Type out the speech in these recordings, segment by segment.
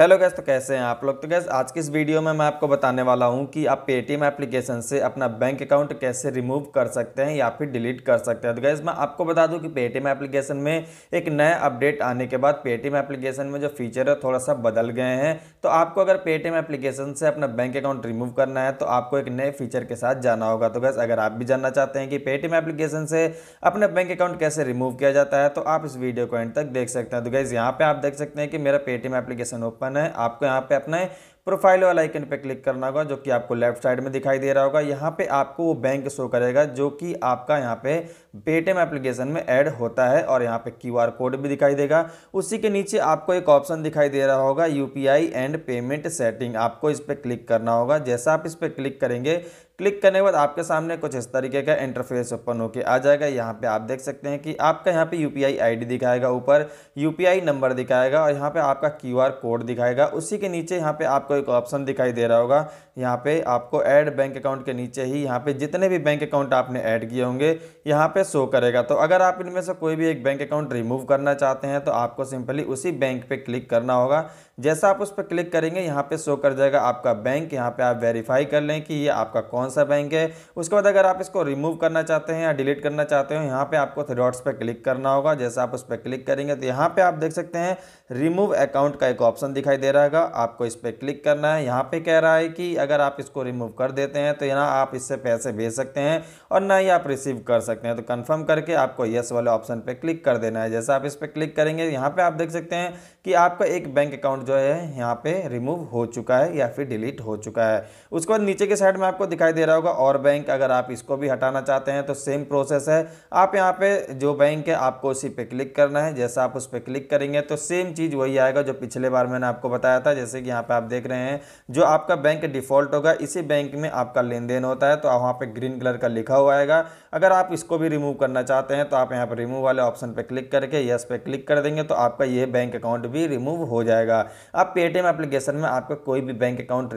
hello guys तो कैसे हैं आप लोग तो गैस आज की इस वीडियो में मैं आपको बताने वाला हूं कि आप पेटीएम एप्लीकेशन से अपना बैंक अकाउंट कैसे रिमूव कर सकते हैं या फिर डिलीट कर सकते हैं तो गैस मैं आपको बता दूं कि पेटीएम एप्लीकेशन में एक नया अपडेट आने के बाद पेटीएम एप्लीकेशन में जो फीचर है थोड़ा सा बदल गए हैं तो आपको अगर पेटीएम एप्लीकेशन से अपना बैंक अकाउंट रिमूव करना है तो आपको एक नए फीचर के साथ जाना होगा तो गैस अगर आप भी जानना चाहते हैं कि पेटीएम एप्लीकेशन से अपना बैंक अकाउंट कैसे रिमूव किया जाता है तो आप इस वीडियो को एंड तक देख सकते हैं तो गैस यहाँ पर आप देख सकते हैं कि मेरा पेटीएम एप्लीकेशन ओपन है आपको यहाँ पे अपना है प्रोफाइल वाला आइकन पे क्लिक करना होगा जो कि आपको लेफ्ट साइड में दिखाई दे रहा होगा यहाँ पे आपको वो बैंक शो करेगा जो कि आपका यहाँ पे पेटीएम एप्लीकेशन में ऐड होता है और यहाँ पे क्यूआर कोड भी दिखाई देगा उसी के नीचे आपको एक ऑप्शन दिखाई दे रहा होगा यूपीआई एंड पेमेंट सेटिंग आपको इस पर क्लिक करना होगा जैसा आप इस पर क्लिक करेंगे क्लिक करने के बाद आपके सामने कुछ इस तरीके का इंटरफेस ओपन होकर आ जाएगा यहाँ पे आप देख सकते हैं कि आपका यहाँ पे यूपीआई आईडी दिखाएगा ऊपर यूपीआई नंबर दिखाएगा और यहाँ पे आपका क्यूआर कोड दिखाएगा उसी के नीचे यहाँ पे आप आपको एक ऑप्शन दिखाई दे रहा होगा यहाँ पे आपको ऐड बैंक अकाउंट के नीचे ही यहाँ पे जितने भी बैंक अकाउंट आपने ऐड किए होंगे यहाँ पे शो करेगा तो अगर आप इनमें से कोई भी एक बैंक अकाउंट रिमूव करना चाहते हैं तो आपको सिंपली उसी बैंक पे क्लिक करना होगा जैसा आप उस पर क्लिक करेंगे यहाँ पे शो कर जाएगा आपका बैंक यहाँ पे आप वेरीफाई कर लें कि ये आपका कौन सा बैंक है उसके बाद अगर आप इसको रिमूव करना चाहते हैं या डिलीट करना चाहते हो यहाँ पे आपको थ्री डॉट्स पर क्लिक करना होगा जैसा आप उस पर क्लिक करेंगे तो यहाँ पे आप देख सकते हैं रिमूव अकाउंट का एक ऑप्शन दिखाई दे रहा है आपको इस पर क्लिक करना है यहाँ पे कह रहा है कि अगर आप इसको रिमूव कर देते हैं तो यहाँ आप इससे पैसे भेज सकते हैं और ना ही आप रिसीव कर सकते हैं तो कंफर्म करके आपको येस वाले ऑप्शन पे क्लिक कर देना है जैसा आप इस पर क्लिक करेंगे यहाँ पर आप देख सकते हैं कि आपका एक बैंक अकाउंट जो है यहाँ पर रिमूव हो चुका है या फिर डिलीट हो चुका है उसके बाद नीचे के साइड में आपको दिखाई दे रहा होगा और बैंक अगर आप इसको भी हटाना चाहते हैं तो सेम प्रोसेस है आप यहाँ पर जो बैंक है आपको उसी पर क्लिक करना है जैसा आप उस पर क्लिक करेंगे तो सेम चीज़ वही आएगा जो पिछले बार मैंने आपको बताया था जैसे कि यहाँ पे आप देख रहे हैं जो आपका बैंक डिफ़ॉल्ट होगा इसी बैंक में आपका लेन देन होता है तो वहाँ पर ग्रीन कलर का लिखा हुआ आएगा अगर आप इसको भी रिमूव करना चाहते हैं तो आप यहाँ पर रिमूव वाले ऑप्शन पर क्लिक करके यस पे क्लिक कर देंगे तो आपका ये बैंक अकाउंट भी रिमूव हो जाएगा आप पेटीएम एप्लीकेशन में आपका कोई भी बैंक अकाउंट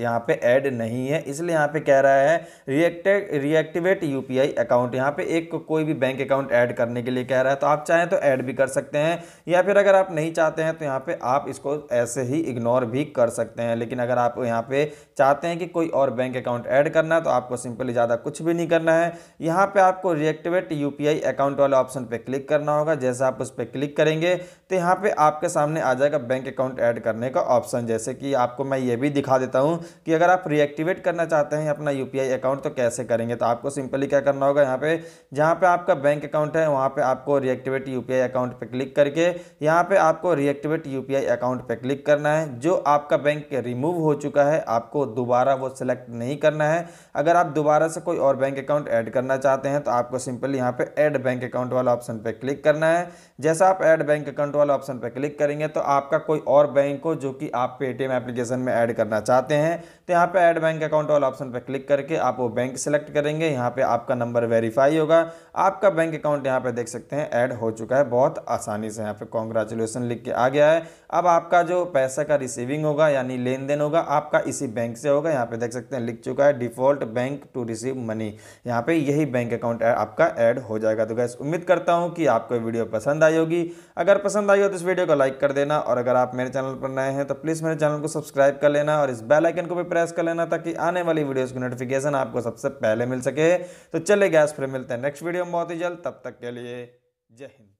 यहाँ पे ऐड नहीं है इसलिए यहाँ पे कह रहा है रिएक्ट रिएक्टिवेट यूपीआई अकाउंट यहाँ पे एक कोई भी बैंक अकाउंट ऐड करने के लिए कह रहा है तो आप चाहें तो ऐड भी कर सकते हैं या फिर अगर आप नहीं चाहते हैं तो यहाँ पे आप इसको ऐसे ही इग्नोर भी कर सकते हैं लेकिन अगर आप यहाँ पे चाहते हैं कि कोई और बैंक अकाउंट ऐड करना है तो आपको सिंपली ज़्यादा कुछ भी नहीं करना है यहाँ पर आपको रिएक्टिवेट यू अकाउंट वाले ऑप्शन पर क्लिक करना होगा जैसे आप उस पर क्लिक करेंगे तो यहाँ पर आपके सामने आ जाएगा बैंक अकाउंट ऐड करने का ऑप्शन जैसे कि आपको मैं ये भी दिखा देता हूँ कि अगर आप रिएक्टिवेट करना चाहते हैं अपना यू अकाउंट तो कैसे करेंगे तो आपको सिंपली क्या करना होगा यहाँ पे जहाँ पे आपका बैंक अकाउंट है वहाँ पे आपको रिएक्टिवेट यू अकाउंट पे क्लिक करके यहाँ पे आपको रिएक्टिवेट यू अकाउंट पे क्लिक करना है जो आपका बैंक रिमूव हो चुका है आपको दोबारा वो सिलेक्ट नहीं करना है अगर आप दोबारा से कोई और बैंक अकाउंट ऐड करना चाहते हैं तो आपको सिंपली यहाँ पे ऐड बैंक अकाउंट वाला ऑप्शन पे क्लिक करना है जैसा आप ऐड बैंक अकाउंट वाला ऑप्शन पे क्लिक करेंगे तो आपका कोई और बैंक हो जो कि आप पेटीएम एप्लीकेशन में ऐड करना चाहते हैं हैं तो यहाँ पे ऐड बैंक अकाउंट वाला ऑप्शन पर क्लिक करके आप वो बैंक सेलेक्ट करेंगे यहाँ पे आपका नंबर वेरीफाई होगा आपका बैंक अकाउंट यहाँ पे देख सकते हैं ऐड हो चुका है बहुत आसानी से यहाँ पे कॉन्ग्रेचुलेसन लिख के आ गया है अब आपका जो पैसा का रिसीविंग होगा यानी लेन देन होगा आपका इसी बैंक से होगा यहाँ पे देख सकते हैं लिख चुका है default bank to receive money यहाँ पे यही बैंक अकाउंट आपका ऐड हो जाएगा तो गैस उम्मीद करता हूँ कि आपको वीडियो पसंद आई होगी अगर पसंद आई हो तो इस वीडियो को लाइक कर देना और अगर आप मेरे चैनल पर नए हैं तो प्लीज़ मेरे चैनल को सब्सक्राइब कर लेना और इस बेलाइकन आइकन को भी प्रेस कर लेना ताकि आने वाली वीडियोस की नोटिफिकेशन आपको सबसे पहले मिल सके तो चले गैस फिर मिलते हैं नेक्स्ट वीडियो में बहुत ही जल्द तब तक के लिए जय हिंद